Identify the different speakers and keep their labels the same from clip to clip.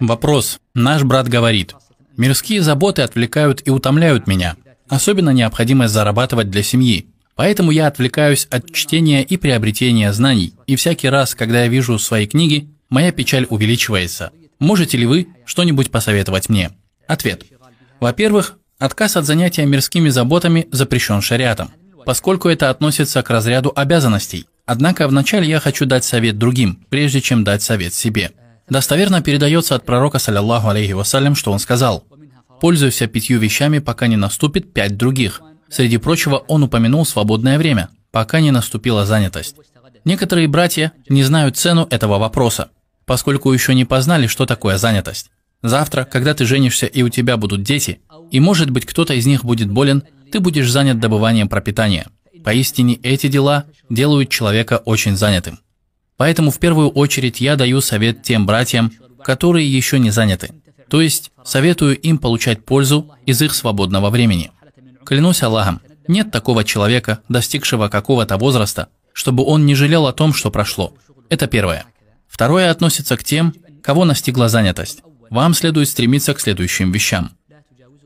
Speaker 1: Вопрос. Наш брат говорит, мирские заботы отвлекают и утомляют меня, особенно необходимость зарабатывать для семьи. Поэтому я отвлекаюсь от чтения и приобретения знаний, и всякий раз, когда я вижу свои книги, моя печаль увеличивается. Можете ли вы что-нибудь посоветовать мне? Ответ. Во-первых, отказ от занятия мирскими заботами запрещен шариатом, поскольку это относится к разряду обязанностей. Однако вначале я хочу дать совет другим, прежде чем дать совет себе. Достоверно передается от пророка, саллиллаху алейхи вассалям, что он сказал, «Пользуйся пятью вещами, пока не наступит пять других». Среди прочего, он упомянул свободное время, пока не наступила занятость. Некоторые братья не знают цену этого вопроса, поскольку еще не познали, что такое занятость. Завтра, когда ты женишься и у тебя будут дети, и может быть кто-то из них будет болен, ты будешь занят добыванием пропитания. Поистине эти дела делают человека очень занятым. Поэтому в первую очередь я даю совет тем братьям, которые еще не заняты. То есть советую им получать пользу из их свободного времени. Клянусь Аллахом, нет такого человека, достигшего какого-то возраста, чтобы он не жалел о том, что прошло. Это первое. Второе относится к тем, кого настигла занятость. Вам следует стремиться к следующим вещам.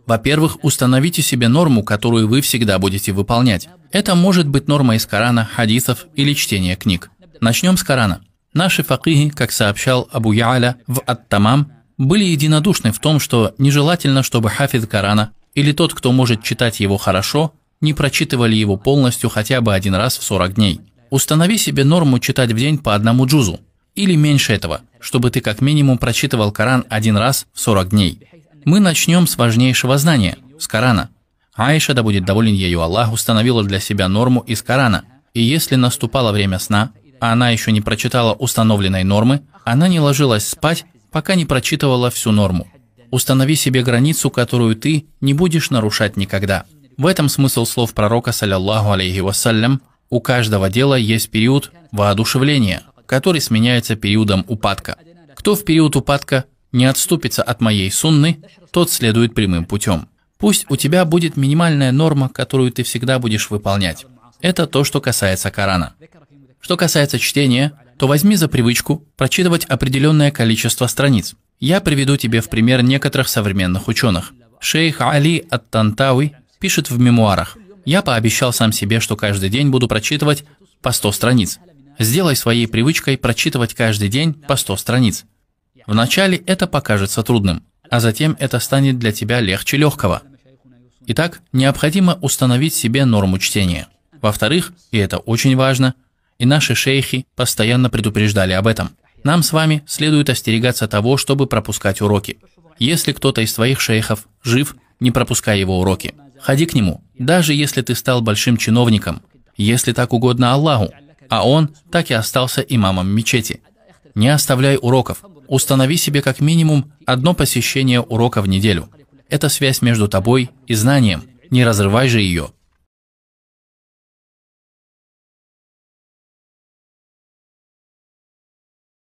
Speaker 1: Во-первых, установите себе норму, которую вы всегда будете выполнять. Это может быть норма из Корана, хадисов или чтения книг. Начнем с Корана. Наши факиги, как сообщал Абу Яаля в Ат-Тамам, были единодушны в том, что нежелательно, чтобы хафид Корана или тот, кто может читать его хорошо, не прочитывали его полностью хотя бы один раз в 40 дней. Установи себе норму читать в день по одному джузу, или меньше этого, чтобы ты как минимум прочитывал Коран один раз в 40 дней. Мы начнем с важнейшего знания, с Корана. Аиша, да будет доволен ею Аллах, установила для себя норму из Корана, и если наступало время сна, она еще не прочитала установленной нормы, она не ложилась спать, пока не прочитывала всю норму. Установи себе границу, которую ты не будешь нарушать никогда. В этом смысл слов пророка, саллиллаху алейхи вассалям, у каждого дела есть период воодушевления, который сменяется периодом упадка. Кто в период упадка не отступится от моей сунны, тот следует прямым путем. Пусть у тебя будет минимальная норма, которую ты всегда будешь выполнять. Это то, что касается Корана. Что касается чтения, то возьми за привычку прочитывать определенное количество страниц. Я приведу тебе в пример некоторых современных ученых. Шейх Али Ат-Тантауи пишет в мемуарах. «Я пообещал сам себе, что каждый день буду прочитывать по 100 страниц. Сделай своей привычкой прочитывать каждый день по 100 страниц. Вначале это покажется трудным, а затем это станет для тебя легче легкого. Итак, необходимо установить себе норму чтения. Во-вторых, и это очень важно – и наши шейхи постоянно предупреждали об этом. Нам с вами следует остерегаться того, чтобы пропускать уроки. Если кто-то из твоих шейхов жив, не пропускай его уроки. Ходи к нему, даже если ты стал большим чиновником, если так угодно Аллаху, а он так и остался имамом мечети. Не оставляй уроков. Установи себе как минимум одно посещение урока в неделю. Это связь между тобой и знанием. Не разрывай же ее.